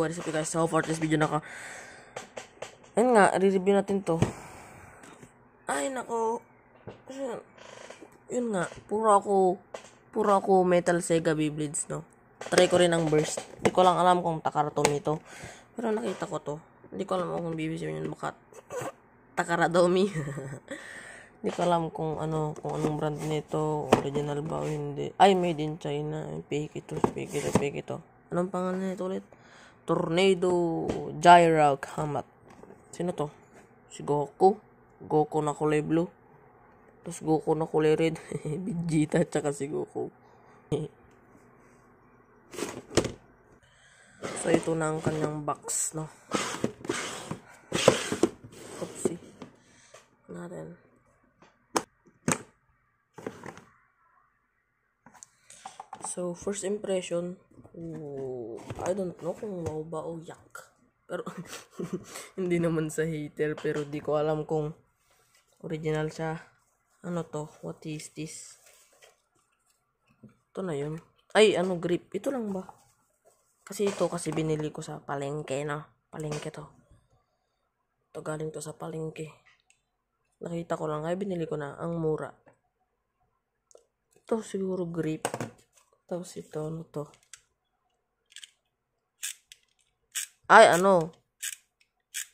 what is up guys so for this video naka ayun nga re-review natin to ay nako yun, yun nga puro ako puro ako metal sega beyblades no try ko rin ang burst hindi ko lang alam kung takarton nito pero nakita ko to hindi ko alam kung BBC yun baka takaradomi Hindi ko alam kung ano, kung anong brand nito, original ba o hindi. Ay, made in China. Fake ito, fake ito, fake ito. Anong pangalan nito ulit? Tornado Gyro Kamat. Sino to? Si Goku. Goku na kulay blue. Tapos Goku na kulay red. Vegeta tsaka si Goku. so ito na ang kanyang box, no? Oopsie. Ano natin. So, first impression, Mm, I don't know kung wow ba o yak. Pero, hindi naman sa hater. Pero di ko alam kung original siya. Ano to? What is this? Ito na yun. Ay, ano grip? Ito lang ba? Kasi ito, kasi binili ko sa palengke na. Palengke to. Ito galing to sa palengke. Nakita ko lang. Kaya binili ko na. Ang mura. Ito siguro grip. Tapos ito, ano to? ay ano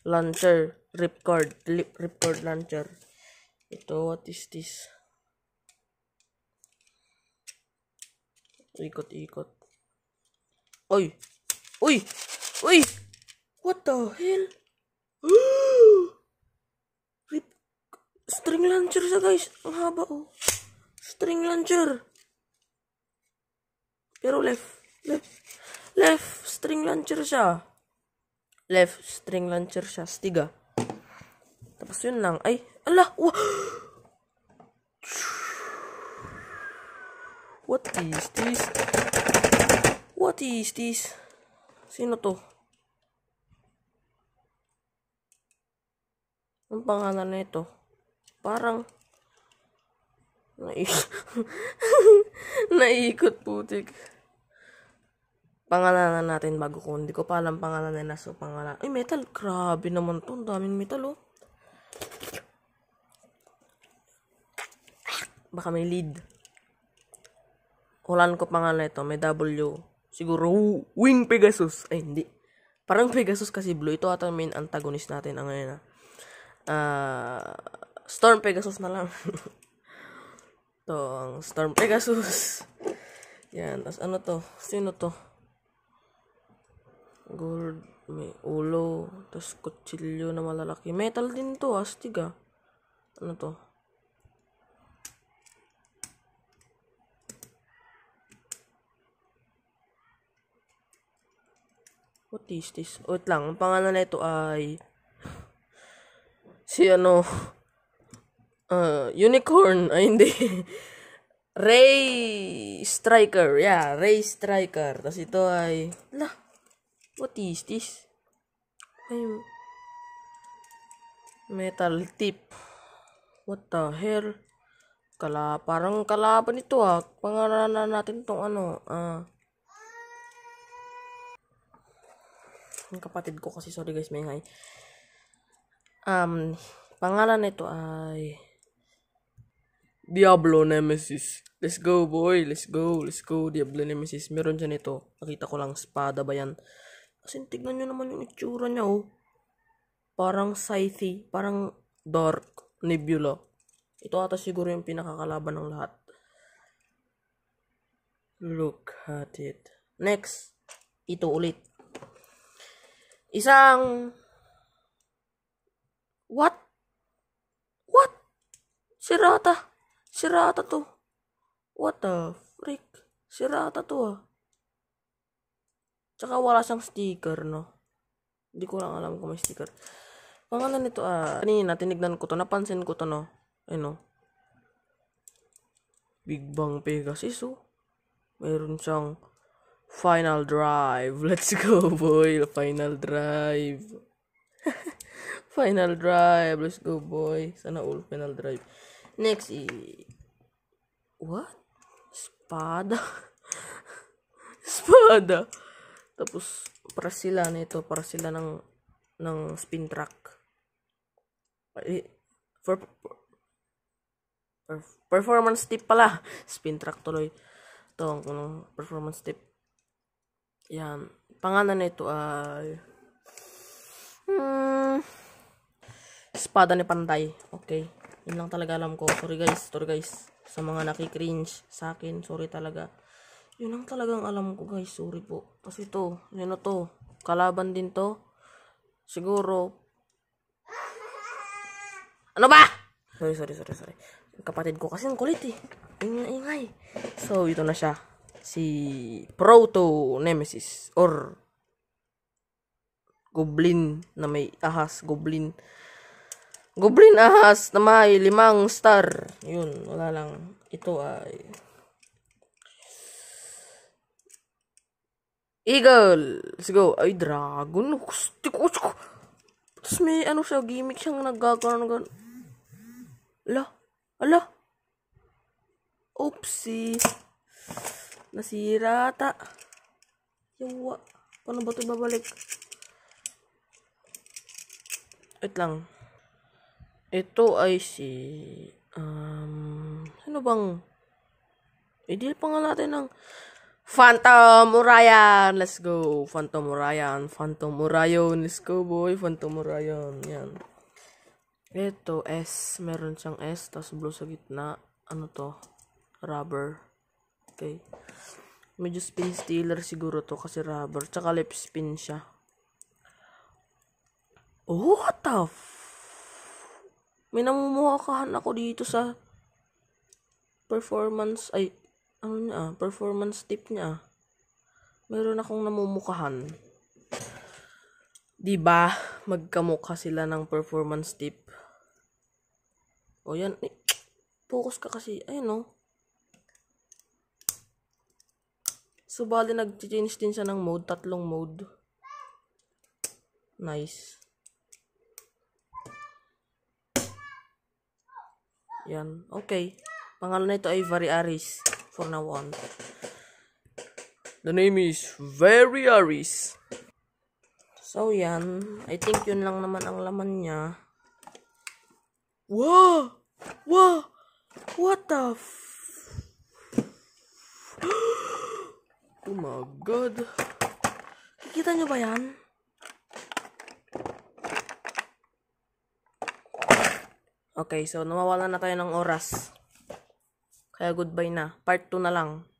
launcher ripcord lip ripcord launcher ito what is this ikot ikot oy oy oy what the hell rip string launcher sa guys ang haba oh string launcher pero left left left string launcher siya left string launcher siya, stiga. Tapos yun lang. Ay, ala, wa What is this? What is this? Sino to? Ang pangalan na ito? Parang Naikot. Naikot putik pangalanan natin bago ko. Hindi ko pa alam pangalanan nila. So, pangalan. Ay, metal. Grabe naman to. Ang daming metal, oh. Baka may lead. Hulaan ko pangalan ito. May W. Siguro, Wing Pegasus. Ay, hindi. Parang Pegasus kasi blue. Ito ata main antagonist natin. Ang ngayon, ah. Uh, Storm Pegasus na lang. Ito, ang Storm Pegasus. Yan. Tapos ano to? Sino to? Gold, may ulo, tapos kutsilyo na malalaki. Metal din to, ah, astiga. Ah. Ano to? What is this? Wait lang, ang pangalan nito ay si ano uh, unicorn ay hindi Ray Striker. Yeah, Ray Striker. Tapos ito ay, lah, What is this? Ay, metal tip. What the hell? Kala, parang kalaban nito ha. Ah. Pangaralan natin tong ano. Ah. Yung kapatid ko kasi, sorry guys, may ngay. Um, pangalan nito ay... Diablo Nemesis. Let's go, boy. Let's go. Let's go. Diablo Nemesis. Meron siya nito. Nakita ko lang. Spada ba yan? Kasi tignan nyo naman yung itsura niya, oh. Parang Scythe, parang Dark Nebula. Ito ata siguro yung pinakakalaban ng lahat. Look at it. Next, ito ulit. Isang... What? What? Sirata. Sirata to. What the freak? Sirata to ah. Tsaka wala siyang sticker, no? Hindi ko lang alam kung may sticker. Pangalan nito, ah, kanina, tinignan ko to, napansin ko to, no? Ano? Big Bang Pegasus, oh. Meron siyang final drive. Let's go, boy. Final drive. final drive. Let's go, boy. Sana all final drive. Next is... What? Spada? Spada? Tapos, para sila nito, para sila ng, ng spin track. For, for, performance tip pala. Spin track tuloy. Ito, ang performance tip. Yan. Pangalan nito ay... Hmm, espada ni Panday. Okay. Yun lang talaga alam ko. Sorry guys. Sorry guys. Sa mga nakikringe sa akin. Sorry talaga. Yun ang talagang alam ko guys. Sorry po. kasi to Yun na to. Kalaban din to. Siguro. Ano ba? Sorry, sorry, sorry, sorry. Kapatid ko kasi ang kulit eh. Ingay, ingay. So, ito na siya. Si Proto Nemesis. Or Goblin na may ahas. Goblin. Goblin ahas na may limang star. Yun, wala lang. Ito ay... Eagle! Let's go. Ay, dragon. Gusti ko. Tapos may ano siya, gimmick siyang naggagawa ng gano'n. Ala. Ala. Oopsie. Nasira ata. Yawa. Paano ba ito babalik? Wait lang. Ito ay si... Um, ano bang... Ideal pa nga natin ng Phantom Urayan! Let's go! Phantom Urayan! Phantom Urayan! Let's go, boy! Phantom Urayan! Yan. Ito, S. Meron siyang S, tapos blue sa gitna. Ano to? Rubber. Okay. Medyo spin stealer siguro to kasi rubber. Tsaka lip spin siya. Oh, what the f... May namumukahan ako dito sa performance. Ay, ano niya, performance tip niya. Meron akong namumukahan. 'Di ba? Magkamukha sila ng performance tip. O yan, eh, focus ka kasi. Ayun oh. So, nag-change din siya ng mode. Tatlong mode. Nice. Yan. Okay. Pangalan nito ay Variaris for now on. The name is Very Aris. So, yan. I think yun lang naman ang laman niya. Wow! Wow! What the f... oh my god. Kikita nyo ba yan? Okay, so nawawala na tayo ng oras. Kaya goodbye na. Part 2 na lang.